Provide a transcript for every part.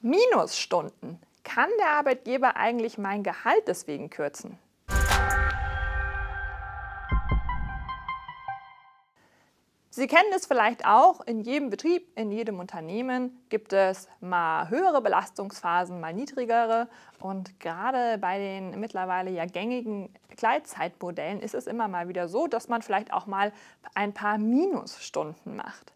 Minusstunden. Kann der Arbeitgeber eigentlich mein Gehalt deswegen kürzen? Sie kennen es vielleicht auch, in jedem Betrieb, in jedem Unternehmen gibt es mal höhere Belastungsphasen, mal niedrigere. Und gerade bei den mittlerweile ja gängigen Gleitzeitmodellen ist es immer mal wieder so, dass man vielleicht auch mal ein paar Minusstunden macht.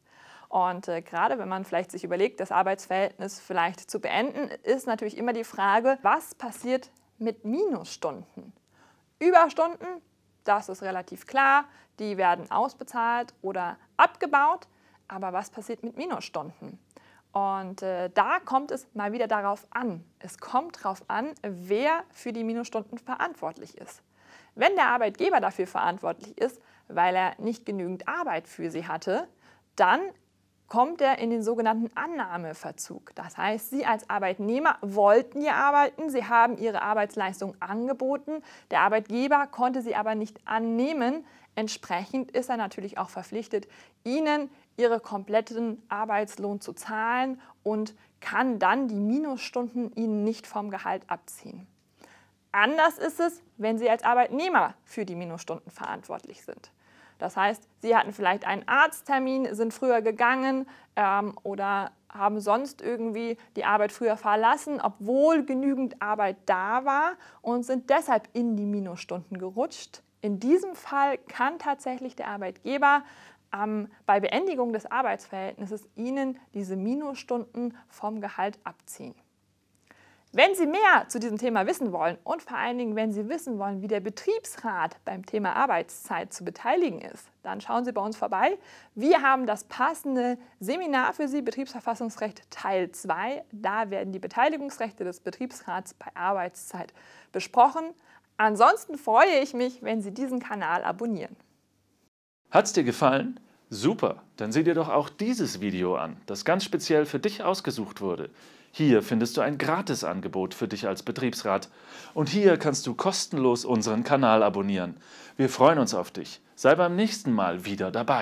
Und äh, gerade wenn man vielleicht sich überlegt, das Arbeitsverhältnis vielleicht zu beenden, ist natürlich immer die Frage, was passiert mit Minusstunden? Überstunden, das ist relativ klar, die werden ausbezahlt oder abgebaut. Aber was passiert mit Minusstunden? Und äh, da kommt es mal wieder darauf an. Es kommt darauf an, wer für die Minusstunden verantwortlich ist. Wenn der Arbeitgeber dafür verantwortlich ist, weil er nicht genügend Arbeit für sie hatte, dann kommt er in den sogenannten Annahmeverzug. Das heißt, Sie als Arbeitnehmer wollten hier arbeiten, Sie haben Ihre Arbeitsleistung angeboten, der Arbeitgeber konnte sie aber nicht annehmen. Entsprechend ist er natürlich auch verpflichtet, Ihnen Ihre kompletten Arbeitslohn zu zahlen und kann dann die Minusstunden Ihnen nicht vom Gehalt abziehen. Anders ist es, wenn Sie als Arbeitnehmer für die Minusstunden verantwortlich sind. Das heißt, sie hatten vielleicht einen Arzttermin, sind früher gegangen ähm, oder haben sonst irgendwie die Arbeit früher verlassen, obwohl genügend Arbeit da war und sind deshalb in die Minusstunden gerutscht. In diesem Fall kann tatsächlich der Arbeitgeber ähm, bei Beendigung des Arbeitsverhältnisses Ihnen diese Minusstunden vom Gehalt abziehen. Wenn Sie mehr zu diesem Thema wissen wollen und vor allen Dingen, wenn Sie wissen wollen, wie der Betriebsrat beim Thema Arbeitszeit zu beteiligen ist, dann schauen Sie bei uns vorbei. Wir haben das passende Seminar für Sie, Betriebsverfassungsrecht Teil 2. Da werden die Beteiligungsrechte des Betriebsrats bei Arbeitszeit besprochen. Ansonsten freue ich mich, wenn Sie diesen Kanal abonnieren. Hat's dir gefallen? Super, dann sieh dir doch auch dieses Video an, das ganz speziell für dich ausgesucht wurde. Hier findest du ein Gratisangebot für dich als Betriebsrat. Und hier kannst du kostenlos unseren Kanal abonnieren. Wir freuen uns auf dich. Sei beim nächsten Mal wieder dabei.